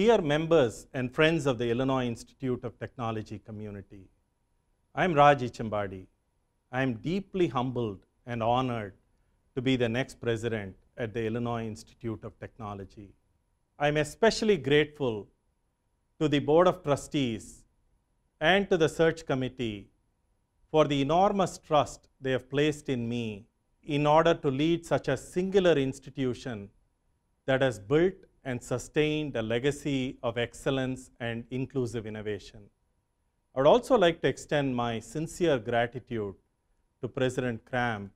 Dear members and friends of the Illinois Institute of Technology community, I'm Raj Ichambadi. I'm deeply humbled and honored to be the next president at the Illinois Institute of Technology. I'm especially grateful to the Board of Trustees and to the search committee for the enormous trust they have placed in me in order to lead such a singular institution that has built and sustain the legacy of excellence and inclusive innovation. I would also like to extend my sincere gratitude to President Cram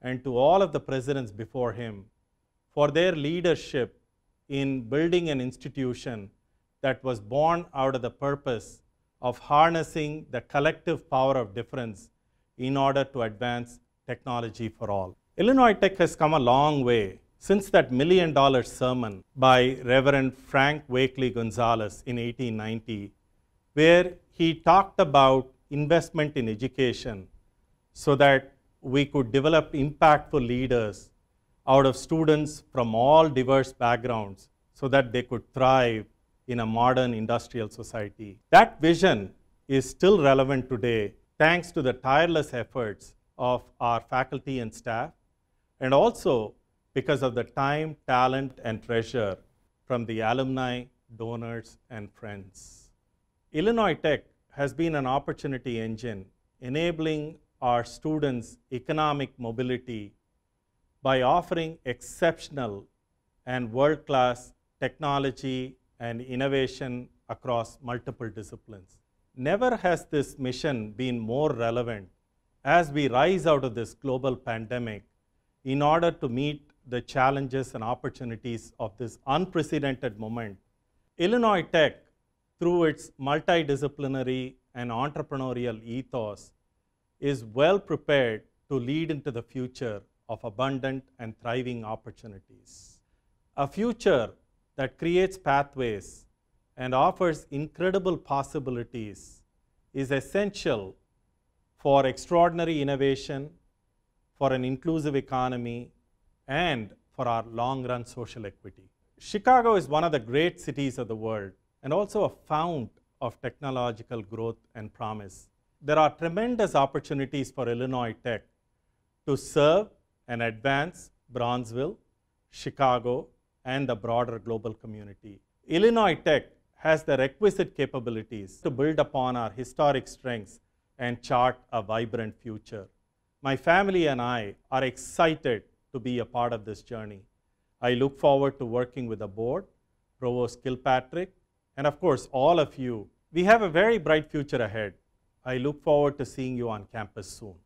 and to all of the presidents before him for their leadership in building an institution that was born out of the purpose of harnessing the collective power of difference in order to advance technology for all. Illinois Tech has come a long way since that million dollar sermon by Reverend Frank Wakely Gonzalez in 1890, where he talked about investment in education so that we could develop impactful leaders out of students from all diverse backgrounds so that they could thrive in a modern industrial society. That vision is still relevant today thanks to the tireless efforts of our faculty and staff and also because of the time, talent, and treasure from the alumni, donors, and friends. Illinois Tech has been an opportunity engine enabling our students economic mobility by offering exceptional and world-class technology and innovation across multiple disciplines. Never has this mission been more relevant as we rise out of this global pandemic in order to meet the challenges and opportunities of this unprecedented moment, Illinois Tech, through its multidisciplinary and entrepreneurial ethos, is well prepared to lead into the future of abundant and thriving opportunities. A future that creates pathways and offers incredible possibilities is essential for extraordinary innovation, for an inclusive economy, and for our long run social equity. Chicago is one of the great cities of the world and also a fount of technological growth and promise. There are tremendous opportunities for Illinois Tech to serve and advance Bronzeville, Chicago, and the broader global community. Illinois Tech has the requisite capabilities to build upon our historic strengths and chart a vibrant future. My family and I are excited to be a part of this journey. I look forward to working with the board, Provost Kilpatrick, and of course, all of you. We have a very bright future ahead. I look forward to seeing you on campus soon.